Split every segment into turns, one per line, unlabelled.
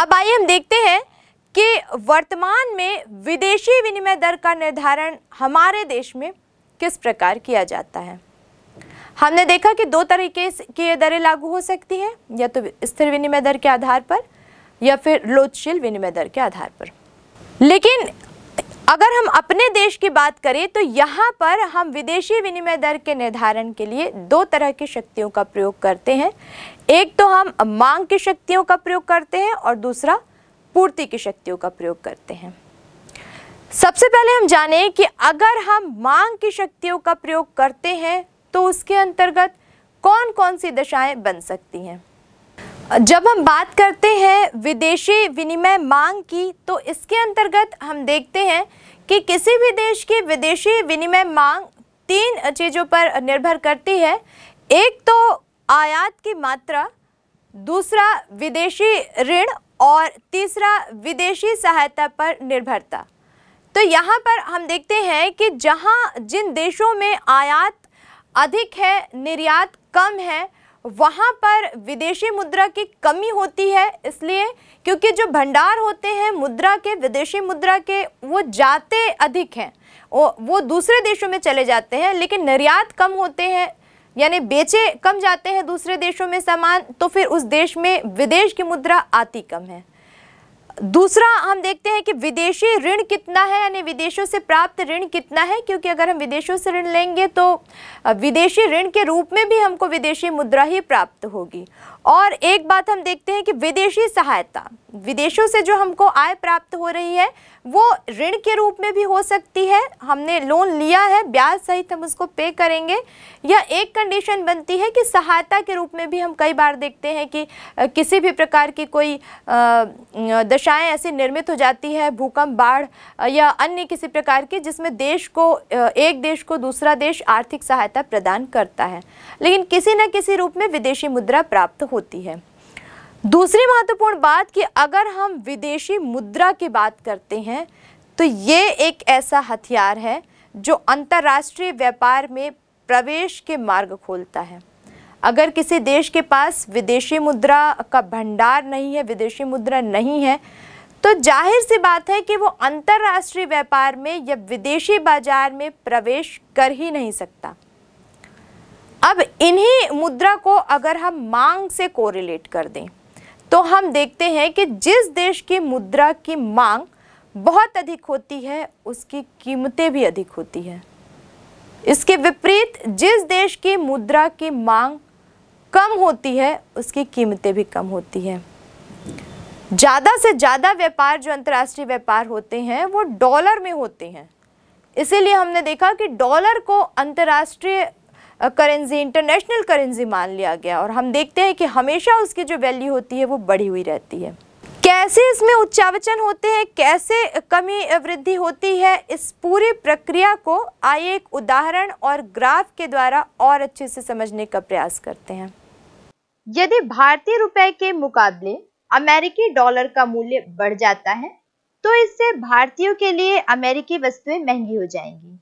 अब आइए हम देखते हैं कि वर्तमान में विदेशी विनिमय दर का निर्धारण हमारे देश में किस प्रकार किया जाता है हमने देखा कि दो तरीके की ये दरें लागू हो सकती हैं या तो स्थिर विनिमय दर के आधार पर या फिर लोचशील विनिमय दर के आधार पर लेकिन अगर हम अपने देश की बात करें तो यहाँ पर हम विदेशी विनिमय दर के निर्धारण के लिए दो तरह की शक्तियों का प्रयोग करते हैं एक तो हम मांग की शक्तियों का प्रयोग करते हैं और दूसरा पूर्ति की शक्तियों का प्रयोग करते हैं सबसे पहले हम जाने कि अगर हम मांग की शक्तियों का प्रयोग करते हैं तो उसके अंतर्गत कौन कौन सी दशाएं बन सकती हैं जब हम बात करते हैं विदेशी विनिमय मांग की तो इसके अंतर्गत हम देखते हैं कि किसी भी देश की विदेशी विनिमय मांग तीन चीज़ों पर निर्भर करती है एक तो आयात की मात्रा दूसरा विदेशी ऋण और तीसरा विदेशी सहायता पर निर्भरता तो यहाँ पर हम देखते हैं कि जहाँ जिन देशों में आयात अधिक है निर्यात कम है वहाँ पर विदेशी मुद्रा की कमी होती है इसलिए क्योंकि जो भंडार होते हैं मुद्रा के विदेशी मुद्रा के वो जाते अधिक हैं वो दूसरे देशों में चले जाते हैं लेकिन निर्यात कम होते हैं यानी बेचे कम जाते हैं दूसरे देशों में सामान तो फिर उस देश में विदेश की मुद्रा आती कम है दूसरा हम देखते हैं कि विदेशी ऋण कितना है यानी विदेशों से प्राप्त ऋण कितना है क्योंकि अगर हम विदेशों से ऋण लेंगे तो विदेशी ऋण के रूप में भी हमको विदेशी मुद्रा ही प्राप्त होगी और एक बात हम देखते हैं कि विदेशी सहायता विदेशों से जो हमको आय प्राप्त हो रही है वो ऋण के रूप में भी हो सकती है हमने लोन लिया है ब्याज सहित हम उसको पे करेंगे यह एक कंडीशन बनती है कि सहायता के रूप में भी हम कई बार देखते हैं कि किसी भी प्रकार की कोई दशाएं ऐसी निर्मित हो जाती है भूकंप बाढ़ या अन्य किसी प्रकार की जिसमें देश को एक देश को दूसरा देश आर्थिक सहायता प्रदान करता है लेकिन किसी न किसी रूप में विदेशी मुद्रा प्राप्त होती है दूसरी महत्वपूर्ण बात कि अगर हम विदेशी मुद्रा की बात करते हैं तो ये एक ऐसा हथियार है जो अंतर्राष्ट्रीय व्यापार में प्रवेश के मार्ग खोलता है अगर किसी देश के पास विदेशी मुद्रा का भंडार नहीं है विदेशी मुद्रा नहीं है तो जाहिर सी बात है कि वो अंतर्राष्ट्रीय व्यापार में या विदेशी बाजार में प्रवेश कर ही नहीं सकता अब इन्हीं मुद्रा को अगर हम मांग से कोरिलेट कर दें तो हम देखते हैं कि जिस देश की मुद्रा की मांग बहुत अधिक होती है उसकी कीमतें भी अधिक होती है इसके विपरीत जिस देश की मुद्रा की मांग कम होती है उसकी कीमतें भी कम होती हैं ज़्यादा से ज़्यादा व्यापार जो अंतर्राष्ट्रीय व्यापार होते हैं वो डॉलर में होते हैं इसीलिए हमने देखा कि डॉलर को अंतर्राष्ट्रीय करेंसी इंटरनेशनल करेंसी मान लिया गया और हम देखते हैं कि हमेशा उसकी जो वैल्यू होती है वो बढ़ी हुई रहती है कैसे इसमें उच्चावचन होते हैं कैसे कमी वृद्धि होती है इस पूरी प्रक्रिया को आइए एक उदाहरण और ग्राफ के द्वारा और अच्छे से समझने का प्रयास करते हैं यदि भारतीय रुपए के मुकाबले अमेरिकी डॉलर का मूल्य बढ़ जाता है तो इससे भारतीयों के लिए अमेरिकी वस्तुएं महंगी हो जाएंगी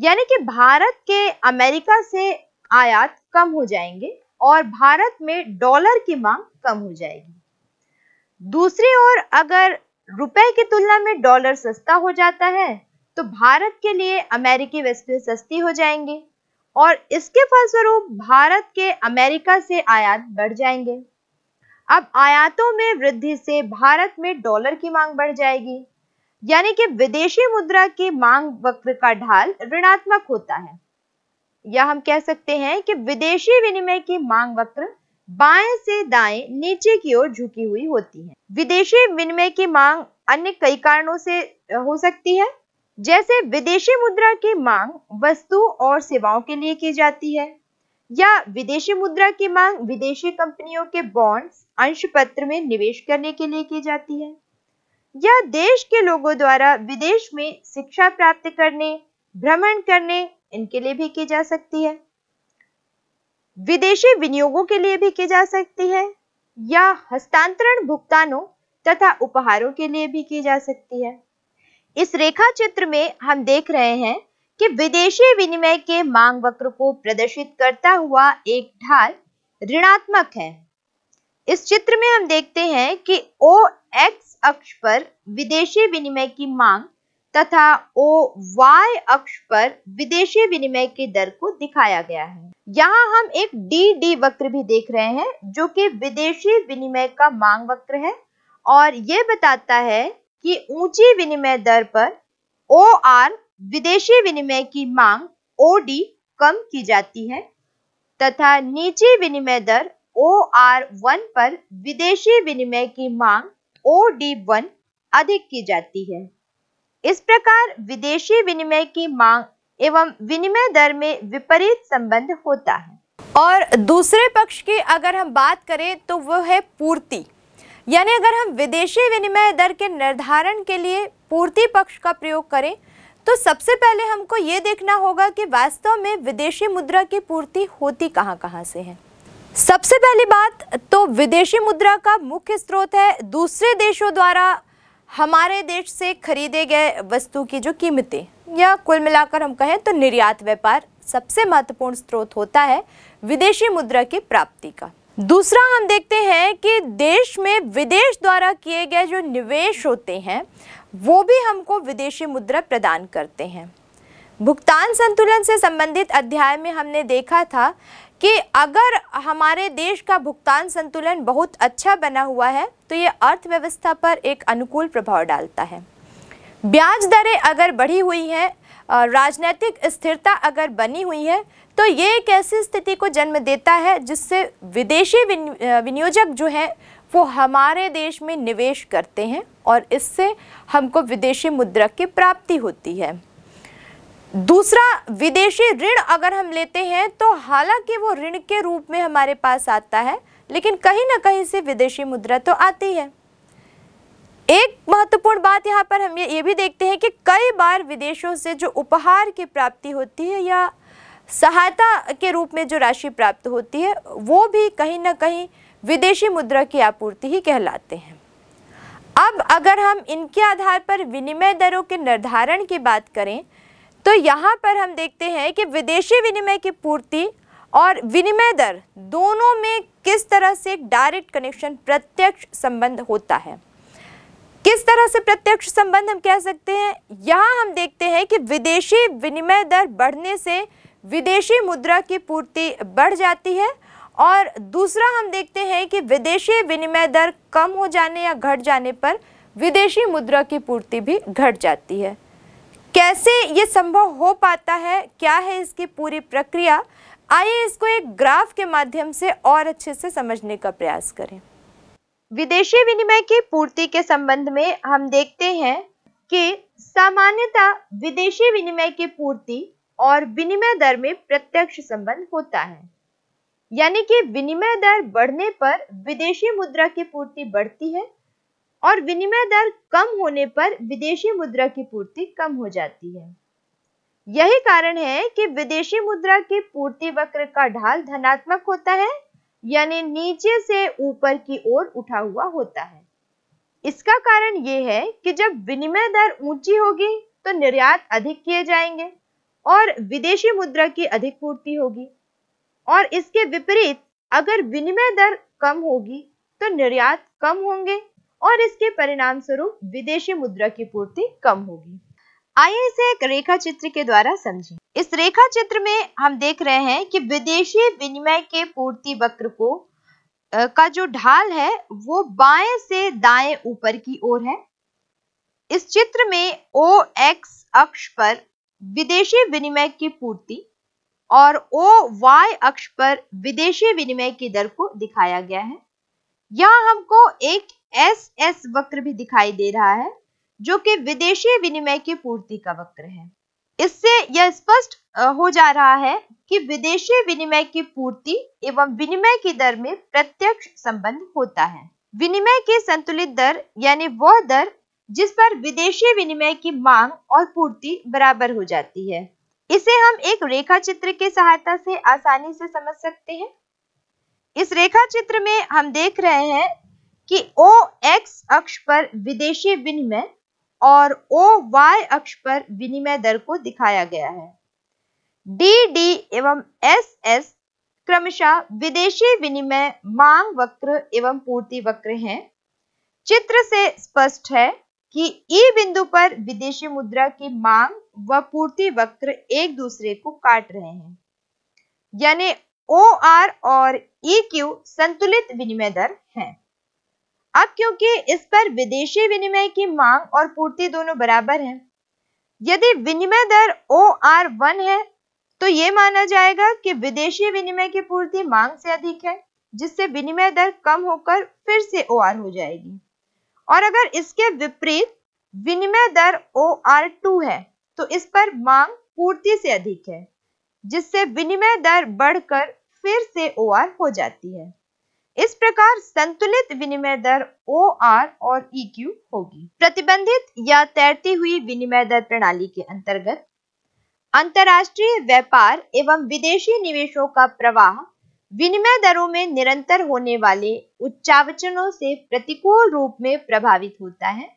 यानी कि भारत के अमेरिका से आयात कम हो जाएंगे और भारत में डॉलर की मांग कम हो जाएगी दूसरी ओर अगर रुपए की तुलना में डॉलर सस्ता हो जाता है तो भारत के लिए अमेरिकी वस्तुएं सस्ती हो जाएंगे और इसके फलस्वरूप भारत के अमेरिका से आयात बढ़ जाएंगे अब आयातों में वृद्धि से भारत में डॉलर की मांग बढ़ जाएगी यानी कि विदेशी मुद्रा की मांग वक्र का ढाल ऋणात्मक होता है या हम कह सकते हैं कि विदेशी विनिमय की मांग वक्र बाएं से दाएं नीचे की ओर झुकी हुई होती है विदेशी विनिमय की मांग अन्य कई कारणों से हो सकती है जैसे विदेशी मुद्रा की मांग वस्तु और सेवाओं के लिए की जाती है या विदेशी मुद्रा की मांग विदेशी कंपनियों के बॉन्ड्स अंश पत्र में निवेश करने के लिए की जाती है यह देश के लोगों द्वारा विदेश में शिक्षा प्राप्त करने भ्रमण करने इनके लिए भी की जा सकती है विदेशी विनियोगों के लिए भी की जा सकती है या हस्तांतरण भुगतानों तथा उपहारों के लिए भी की जा सकती है इस रेखा चित्र में हम देख रहे हैं कि विदेशी विनिमय के मांग वक्र को प्रदर्शित करता हुआ एक ढाल ऋणात्मक है इस चित्र में हम देखते हैं कि ओ एक्स अक्ष पर विदेशी विनिमय की मांग तथा ओ वाई अक्ष पर विदेशी विनिमय की दर को दिखाया गया है यहाँ हम एक डी डी वक्र भी देख रहे हैं जो कि विदेशी विनिमय का मांग वक्र है और ये बताता है कि ऊंची विनिमय दर पर ओ आर विदेशी विनिमय की मांग ओ डी कम की जाती है तथा नीचे विनिमय दर ओ आर वन पर विदेशी विनिमय की मांग ओ डी वन अधिक की जाती है इस प्रकार विदेशी विनिमय की मांग एवं विनिमय दर में विपरीत संबंध होता है और दूसरे पक्ष की अगर हम बात करें तो वो है पूर्ति यानी अगर हम विदेशी विनिमय दर के निर्धारण के लिए पूर्ति पक्ष का प्रयोग करें तो सबसे पहले हमको ये देखना होगा कि वास्तव में विदेशी मुद्रा की पूर्ति होती कहां कहां से है सबसे पहली बात तो विदेशी मुद्रा का मुख्य स्रोत है दूसरे देशों द्वारा हमारे देश से खरीदे गए वस्तु की जो कीमतें या कुल मिलाकर हम कहें तो निर्यात व्यापार सबसे महत्वपूर्ण स्रोत होता है विदेशी मुद्रा की प्राप्ति का दूसरा हम देखते हैं कि देश में विदेश द्वारा किए गए जो निवेश होते हैं वो भी हमको विदेशी मुद्रा प्रदान करते हैं भुगतान संतुलन से संबंधित अध्याय में हमने देखा था कि अगर हमारे देश का भुगतान संतुलन बहुत अच्छा बना हुआ है तो ये अर्थव्यवस्था पर एक अनुकूल प्रभाव डालता है ब्याज दरें अगर बढ़ी हुई हैं राजनीतिक स्थिरता अगर बनी हुई है तो ये एक ऐसी स्थिति को जन्म देता है जिससे विदेशी विनियोजक जो है वो हमारे देश में निवेश करते हैं और इससे हमको विदेशी मुद्रा की प्राप्ति होती है दूसरा विदेशी ऋण अगर हम लेते हैं तो हालांकि वो ऋण के रूप में हमारे पास आता है लेकिन कहीं ना कहीं से विदेशी मुद्रा तो आती है एक महत्वपूर्ण बात यहाँ पर हम ये भी देखते हैं कि कई बार विदेशों से जो उपहार की प्राप्ति होती है या सहायता के रूप में जो राशि प्राप्त होती है वो भी कहीं ना कहीं विदेशी मुद्रा की आपूर्ति ही कहलाते हैं अब अगर हम इनके आधार पर विनिमय दरों के निर्धारण की बात करें तो यहाँ पर हम देखते हैं कि विदेशी विनिमय की पूर्ति और विनिमय दर दोनों में किस तरह से एक डायरेक्ट कनेक्शन प्रत्यक्ष संबंध होता है किस तरह से प्रत्यक्ष संबंध हम कह सकते हैं यहाँ हम देखते हैं कि विदेशी विनिमय दर बढ़ने से विदेशी मुद्रा की पूर्ति बढ़ जाती है और दूसरा हम देखते हैं कि विदेशी विनिमय दर कम हो जाने या घट जाने पर विदेशी मुद्रा की पूर्ति भी घट जाती है कैसे ये संभव हो पाता है क्या है इसकी पूरी प्रक्रिया आइए इसको एक ग्राफ के माध्यम से और अच्छे से समझने का प्रयास करें विदेशी विनिमय की पूर्ति के संबंध में हम देखते हैं कि सामान्यतः विदेशी विनिमय की पूर्ति और विनिमय दर में प्रत्यक्ष संबंध होता है यानी कि विनिमय दर बढ़ने पर विदेशी मुद्रा की पूर्ति बढ़ती है और विनिमय दर कम होने पर विदेशी मुद्रा की पूर्ति कम हो जाती है यही कारण है कि विदेशी मुद्रा की पूर्ति वक्र का ढाल धनात्मक होता है यानी नीचे से ऊपर की ओर उठा हुआ होता है इसका कारण यह है कि जब विनिमय दर ऊंची होगी तो निर्यात अधिक किए जाएंगे और विदेशी मुद्रा की अधिक पूर्ति होगी और इसके विपरीत अगर विनिमय दर कम होगी तो निर्यात कम होंगे और इसके परिणाम स्वरूप विदेशी मुद्रा की पूर्ति कम होगी आइए इसे एक रेखा चित्र के द्वारा समझें। इस रेखा चित्र में हम देख रहे हैं कि विदेशी विनिमय के पूर्ति वक्र को का जो ढाल है वो बाएं से दाएं ऊपर की ओर है इस चित्र में ओ एक्स अक्ष पर विदेशी विनिमय की पूर्ति और ओ वाई अक्ष पर विदेशी विनिमय की दर को दिखाया गया है यह हमको एक एस एस वक्र भी दिखाई दे रहा है जो कि विदेशी विनिमय की पूर्ति का वक्र है इससे यह स्पष्ट हो जा रहा है कि विदेशी विनिमय की पूर्ति एवं विनिमय की दर में प्रत्यक्ष संबंध होता है विनिमय की संतुलित दर यानी वह दर जिस पर विदेशी विनिमय की मांग और पूर्ति बराबर हो जाती है इसे हम एक रेखा चित्र की सहायता से आसानी से समझ सकते हैं इस रेखा चित्र में हम देख रहे हैं कि ओ एक्स अक्ष पर विदेशी विनिमय और ओ वाई अक्ष पर विनिमय दर को दिखाया गया है डी डी एवं एस एस क्रमशः विदेशी विनिमय मांग वक्र एवं पूर्ति वक्र हैं। चित्र से स्पष्ट है कि ई बिंदु पर विदेशी मुद्रा की मांग व पूर्ति वक्र एक दूसरे को काट रहे हैं यानी ओ आर और ई क्यू संतुलित विनिमय दर है अब क्योंकि इस पर विदेशी विनिमय की मांग और पूर्ति दोनों बराबर हैं यदि विनिमय दर ओ आर वन है तो ये माना जाएगा कि विदेशी विनिमय की पूर्ति मांग से अधिक है जिससे विनिमय दर कम होकर फिर से ओ आर हो जाएगी और अगर इसके विपरीत विनिमय दर ओ आर टू है तो इस पर मांग पूर्ति से अधिक है जिससे विनिमय दर बढ़कर फिर से ओ आर हो जाती है इस प्रकार संतुलित विनिमय दर ओ आर और ई e क्यू होगी प्रतिबंधित या तैरती हुई विनिमय दर प्रणाली के अंतर्गत अंतरराष्ट्रीय व्यापार एवं विदेशी निवेशों का प्रवाह विनिमय दरों में निरंतर होने वाले उच्चावचनों से प्रतिकूल रूप में प्रभावित होता है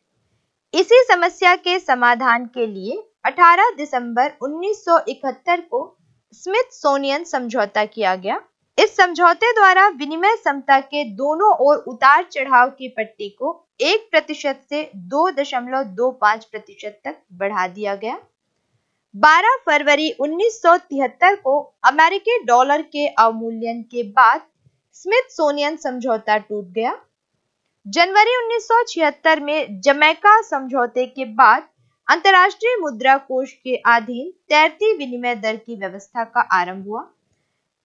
इसी समस्या के समाधान के लिए 18 दिसंबर 1971 को स्मिथ सोनियन समझौता किया गया इस समझौते द्वारा विनिमय समता के दोनों ओर उतार चढ़ाव की पट्टी को एक प्रतिशत से दो दशमलव दो पांच प्रतिशत तक बढ़ा दिया गया 12 फरवरी 1973 को अमेरिकी डॉलर के अवमूल्यन के बाद स्मिथ सोनियन समझौता टूट गया जनवरी 1976 में जमैका समझौते के बाद अंतर्राष्ट्रीय मुद्रा कोष के अधीन तैरती विनिमय दर की व्यवस्था का आरंभ हुआ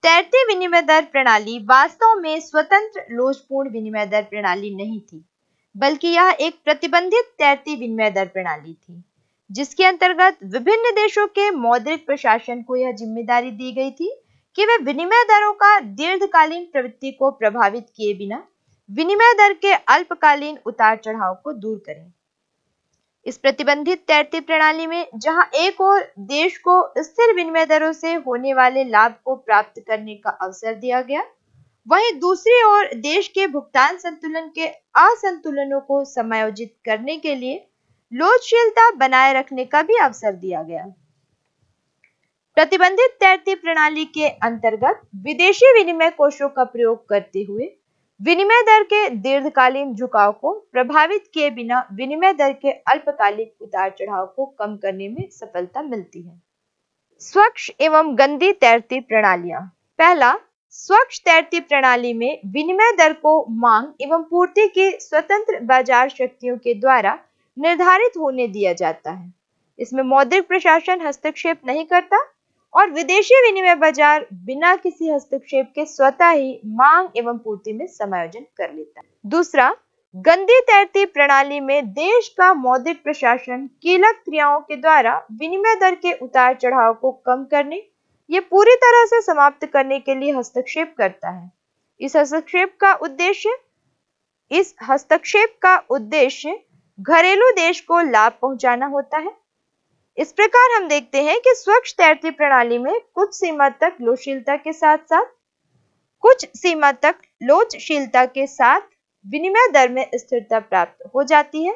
तैरती विनिमय दर प्रणाली वास्तव में स्वतंत्र लोचपूर्ण विनिमय दर प्रणाली नहीं थी बल्कि यह एक प्रतिबंधित तैरती विनिमय दर प्रणाली थी जिसके अंतर्गत विभिन्न देशों के मौद्रिक प्रशासन को यह जिम्मेदारी दी गई थी कि वे विनिमय दरों का दीर्घकालीन प्रवृत्ति को प्रभावित किए बिना विनिमय दर के अल्पकालीन उतार चढ़ाव को दूर करें इस प्रतिबंधित तैरती प्रणाली में जहां एक और देश को स्थिर विनिमय दरों से होने वाले लाभ को प्राप्त करने का अवसर दिया गया वहीं दूसरी ओर देश के भुगतान संतुलन के असंतुलनों को समायोजित करने के लिए लोचशीलता बनाए रखने का भी अवसर दिया गया प्रतिबंधित तैरती प्रणाली के अंतर्गत विदेशी विनिमय कोषों का प्रयोग करते हुए विनिमय दर के दीर्घकालीन झुकाव को प्रभावित किए बिना विनिमय दर के अल्पकालिक उतार चढ़ाव को कम करने में सफलता मिलती है स्वच्छ एवं गंदी तैरती प्रणालियां पहला स्वच्छ तैरती प्रणाली में विनिमय दर को मांग एवं पूर्ति की स्वतंत्र बाजार शक्तियों के द्वारा निर्धारित होने दिया जाता है इसमें मौद्रिक प्रशासन हस्तक्षेप नहीं करता और विदेशी विनिमय बाजार बिना किसी हस्तक्षेप के स्वतः ही मांग एवं पूर्ति में समायोजन कर लेता है दूसरा गंदी तैरती प्रणाली में देश का मौद्रिक प्रशासन कीलक क्रियाओं के द्वारा विनिमय दर के उतार चढ़ाव को कम करने ये पूरी तरह से समाप्त करने के लिए हस्तक्षेप करता है इस हस्तक्षेप का उद्देश्य इस हस्तक्षेप का उद्देश्य घरेलू देश को लाभ पहुंचाना होता है इस प्रकार हम देखते हैं कि स्वच्छ तैरती प्रणाली में कुछ सीमा तक लोशीलता के साथ साथ कुछ सीमा तक लोचशीलता के साथ विनिमय दर में स्थिरता प्राप्त हो जाती है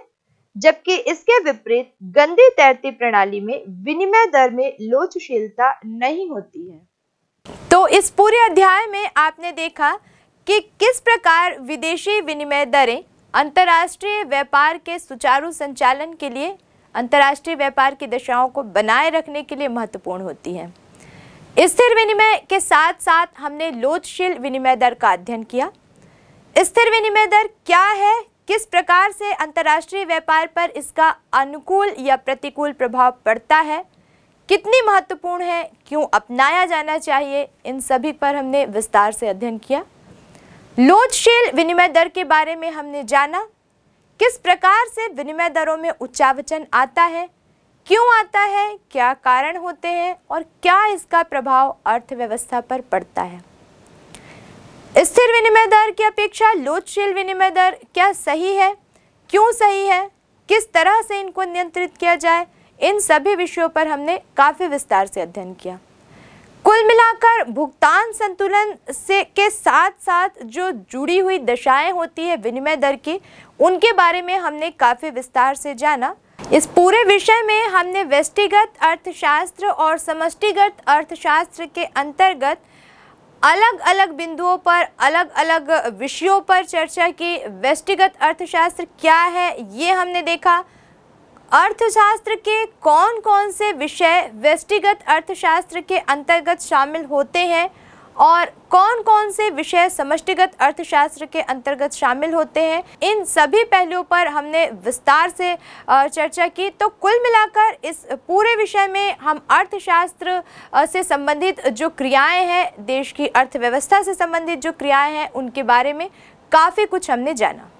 जबकि इसके विपरीत गंदी तैरती प्रणाली में विनिमय दर में लोचशीलता नहीं होती है तो इस पूरे अध्याय में आपने देखा कि किस प्रकार विदेशी विनिमय दरें अंतर्राष्ट्रीय व्यापार के सुचारू संचालन के लिए अंतर्राष्ट्रीय व्यापार की दशाओं को बनाए रखने के लिए महत्वपूर्ण होती है स्थिर विनिमय के साथ साथ हमने लोधशील विनिमय दर का अध्ययन किया स्थिर विनिमय दर क्या है किस प्रकार से अंतर्राष्ट्रीय व्यापार पर इसका अनुकूल या प्रतिकूल प्रभाव पड़ता है कितनी महत्वपूर्ण है क्यों अपनाया जाना चाहिए इन सभी पर हमने विस्तार से अध्ययन किया लोधशील विनिमय दर के बारे में हमने जाना किस प्रकार से विनिमय दरों में उच्चावचन आता है क्यों आता है क्या कारण होते हैं और क्या इसका प्रभाव अर्थव्यवस्था पर पड़ता है स्थिर विनिमय दर की अपेक्षा लोचशील विनिमय दर क्या सही है क्यों सही है किस तरह से इनको नियंत्रित किया जाए इन सभी विषयों पर हमने काफ़ी विस्तार से अध्ययन किया कुल मिलाकर भुगतान संतुलन से के साथ साथ जो जुड़ी हुई दशाएं होती है विनिमय दर की उनके बारे में हमने काफ़ी विस्तार से जाना इस पूरे विषय में हमने व्यष्टिगत अर्थशास्त्र और समष्टिगत अर्थशास्त्र के अंतर्गत अलग अलग बिंदुओं पर अलग अलग विषयों पर चर्चा की व्यष्टिगत अर्थशास्त्र क्या है ये हमने देखा अर्थशास्त्र के कौन कौन से विषय व्यष्टिगत अर्थशास्त्र के अंतर्गत शामिल होते हैं और कौन कौन से विषय समष्टिगत अर्थशास्त्र के अंतर्गत शामिल होते हैं इन सभी पहलुओं पर हमने विस्तार से चर्चा की तो कुल मिलाकर इस पूरे विषय में हम अर्थशास्त्र से संबंधित जो क्रियाएं हैं देश की अर्थव्यवस्था से संबंधित जो क्रियाएं हैं उनके बारे में काफ़ी कुछ हमने जाना